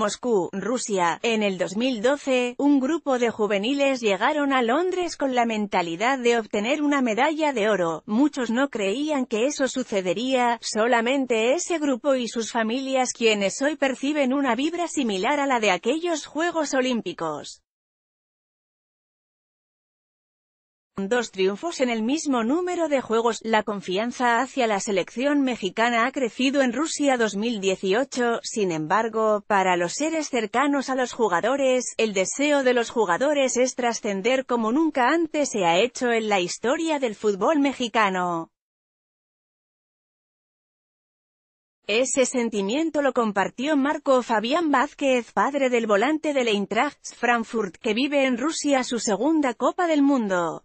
Moscú, Rusia. En el 2012, un grupo de juveniles llegaron a Londres con la mentalidad de obtener una medalla de oro. Muchos no creían que eso sucedería, solamente ese grupo y sus familias quienes hoy perciben una vibra similar a la de aquellos Juegos Olímpicos. Dos triunfos en el mismo número de juegos, la confianza hacia la selección mexicana ha crecido en Rusia 2018, sin embargo, para los seres cercanos a los jugadores, el deseo de los jugadores es trascender como nunca antes se ha hecho en la historia del fútbol mexicano. Ese sentimiento lo compartió Marco Fabián Vázquez, padre del volante del Eintracht Frankfurt que vive en Rusia su segunda Copa del Mundo.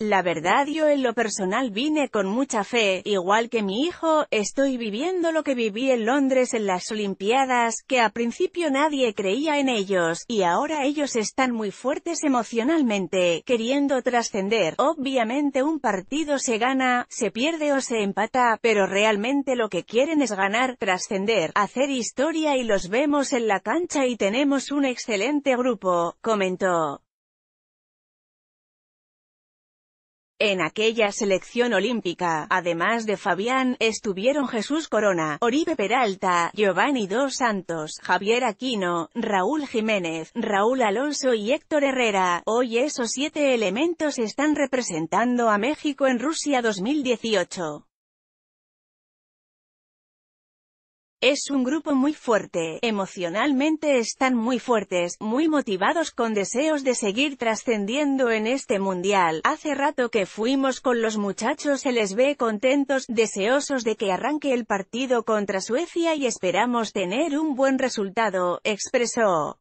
La verdad yo en lo personal vine con mucha fe, igual que mi hijo, estoy viviendo lo que viví en Londres en las Olimpiadas, que a principio nadie creía en ellos, y ahora ellos están muy fuertes emocionalmente, queriendo trascender. Obviamente un partido se gana, se pierde o se empata, pero realmente lo que quieren es ganar, trascender, hacer historia y los vemos en la cancha y tenemos un excelente grupo, comentó. En aquella selección olímpica, además de Fabián, estuvieron Jesús Corona, Oribe Peralta, Giovanni Dos Santos, Javier Aquino, Raúl Jiménez, Raúl Alonso y Héctor Herrera. Hoy esos siete elementos están representando a México en Rusia 2018. Es un grupo muy fuerte, emocionalmente están muy fuertes, muy motivados con deseos de seguir trascendiendo en este mundial. Hace rato que fuimos con los muchachos, se les ve contentos, deseosos de que arranque el partido contra Suecia y esperamos tener un buen resultado, expresó.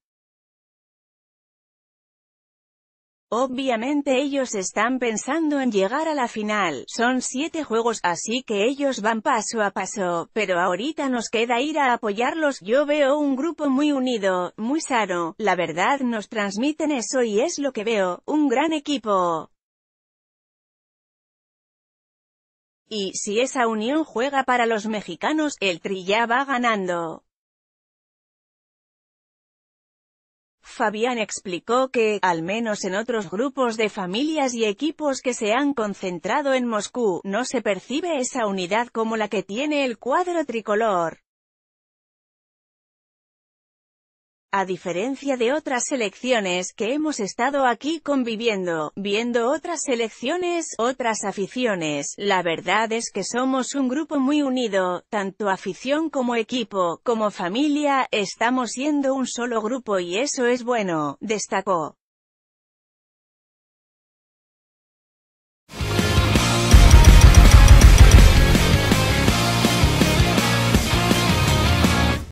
Obviamente ellos están pensando en llegar a la final, son siete juegos, así que ellos van paso a paso, pero ahorita nos queda ir a apoyarlos, yo veo un grupo muy unido, muy sano, la verdad nos transmiten eso y es lo que veo, un gran equipo. Y si esa unión juega para los mexicanos, el Tri ya va ganando. Fabián explicó que, al menos en otros grupos de familias y equipos que se han concentrado en Moscú, no se percibe esa unidad como la que tiene el cuadro tricolor. A diferencia de otras elecciones que hemos estado aquí conviviendo, viendo otras elecciones, otras aficiones, la verdad es que somos un grupo muy unido, tanto afición como equipo, como familia, estamos siendo un solo grupo y eso es bueno, destacó.